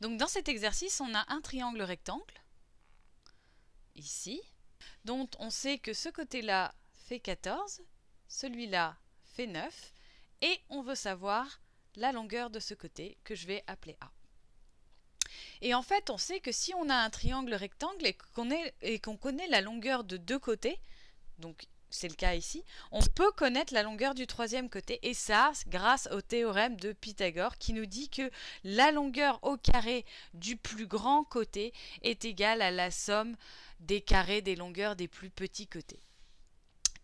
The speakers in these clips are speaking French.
Donc dans cet exercice, on a un triangle rectangle, ici, dont on sait que ce côté-là fait 14, celui-là fait 9, et on veut savoir la longueur de ce côté que je vais appeler A. Et en fait, on sait que si on a un triangle rectangle et qu'on connaît la longueur de deux côtés, donc c'est le cas ici, on peut connaître la longueur du troisième côté, et ça grâce au théorème de Pythagore qui nous dit que la longueur au carré du plus grand côté est égale à la somme des carrés des longueurs des plus petits côtés.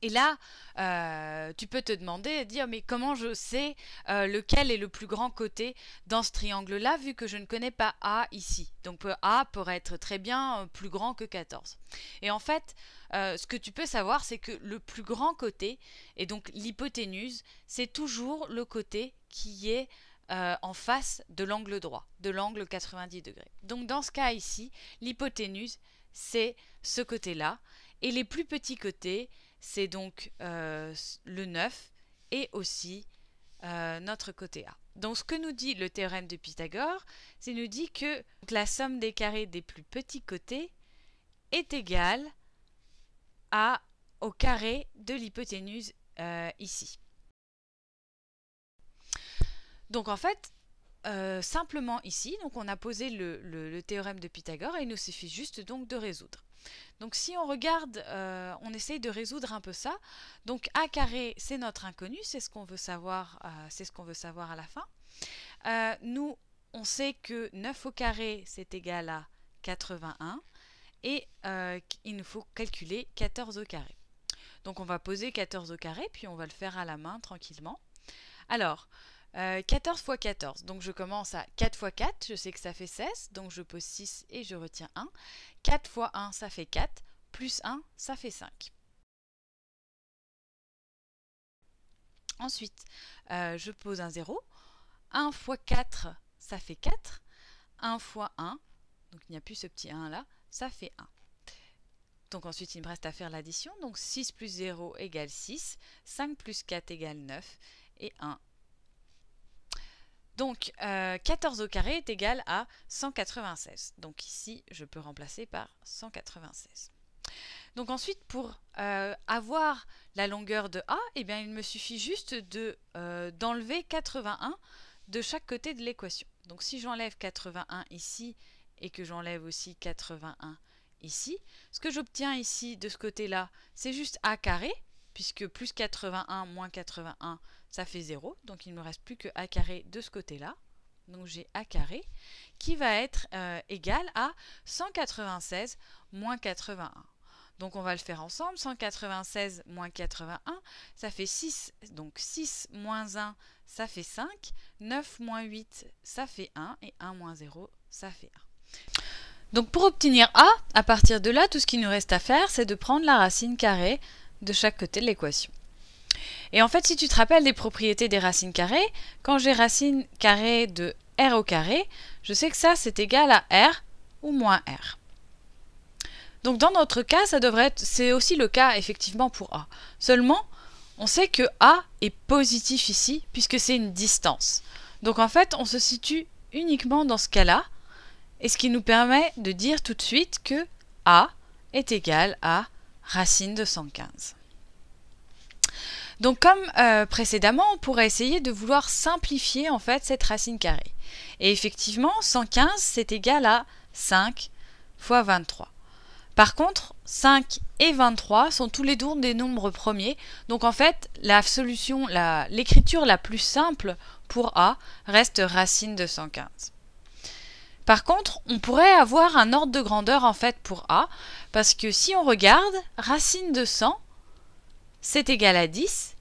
Et là, euh, tu peux te demander, dire, mais comment je sais euh, lequel est le plus grand côté dans ce triangle-là, vu que je ne connais pas A ici. Donc euh, A pourrait être très bien plus grand que 14. Et en fait, ce que tu peux savoir, c'est que le plus grand côté, et donc l'hypoténuse, c'est toujours le côté qui est en face de l'angle droit, de l'angle 90 degrés. Donc dans ce cas ici, l'hypoténuse, c'est ce côté-là, et les plus petits côtés, c'est donc euh, le 9 et aussi euh, notre côté A. Donc ce que nous dit le théorème de Pythagore, c'est nous dit que la somme des carrés des plus petits côtés est égale à, au carré de l'hypoténuse euh, ici. Donc en fait, euh, simplement ici, donc on a posé le, théorème de Pythagore et il nous suffit juste donc de résoudre. Donc si on regarde, euh, on essaye de résoudre un peu ça. Donc a carré, c'est notre inconnu, c'est ce qu'on veut savoir, euh, c'est ce qu'on veut savoir à la fin. nous, on sait que 9 au carré, c'est égal à 81 et il nous faut calculer 14 au carré. Donc on va poser 14 au carré, puis on va le faire à la main tranquillement. Alors, 14 x 14, donc je commence à 4 x 4, je sais que ça fait 16, donc je pose 6 et je retiens 1. 4 x 1, ça fait 4, plus 1, ça fait 5. Ensuite, euh, je pose un 0. 1 x 4, ça fait 4. 1 x 1, donc il n'y a plus ce petit 1 là, ça fait 1. Donc ensuite, il me reste à faire l'addition. Donc 6 plus 0 égale 6, 5 plus 4 égale 9 et 1 donc, 14 euh, au carré est égal à 196. Donc ici, je peux remplacer par 196. Donc ensuite, pour euh, avoir la longueur de A, eh bien, il me suffit juste euh, d'enlever 81 de chaque côté de l'équation. Donc si j'enlève 81 ici et que j'enlève aussi 81 ici, ce que j'obtiens ici de ce côté-là, c'est juste A carré, puisque plus 81 moins 81, ça fait 0, donc il ne me reste plus que a carré de ce côté-là. Donc j'ai a carré qui va être euh, égal à 196 moins 81. Donc on va le faire ensemble, 196 moins 81, ça fait 6, donc 6 moins 1, ça fait 5, 9 moins 8, ça fait 1, et 1 moins 0, ça fait 1. Donc pour obtenir A, à partir de là, tout ce qu'il nous reste à faire, c'est de prendre la racine carrée de chaque côté de l'équation. Et en fait, si tu te rappelles des propriétés des racines carrées, quand j'ai racine carrée de r au carré, je sais que ça, c'est égal à r ou moins r. Donc dans notre cas, ça devrait c'est aussi le cas effectivement pour A. Seulement, on sait que A est positif ici, puisque c'est une distance. Donc en fait, on se situe uniquement dans ce cas-là, et ce qui nous permet de dire tout de suite que A est égal à racine de 115. Donc comme euh, précédemment, on pourrait essayer de vouloir simplifier en fait cette racine carrée. Et effectivement, 115 c'est égal à 5 fois 23. Par contre, 5 et 23 sont tous les deux des nombres premiers. Donc en fait, la solution, l'écriture la plus simple pour A reste racine de 115. Par contre, on pourrait avoir un ordre de grandeur en fait pour A, parce que si on regarde, racine de 100, c'est égal à 10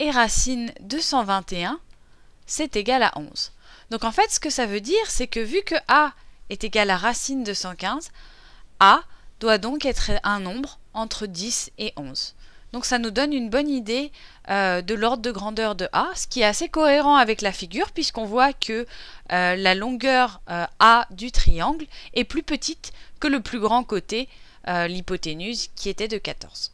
et racine de 121, c'est égal à 11. Donc en fait, ce que ça veut dire, c'est que vu que a est égal à racine de 115, a doit donc être un nombre entre 10 et 11. Donc ça nous donne une bonne idée euh, de l'ordre de grandeur de A, ce qui est assez cohérent avec la figure puisqu'on voit que euh, la longueur euh, A du triangle est plus petite que le plus grand côté, l'hypoténuse, qui était de 14.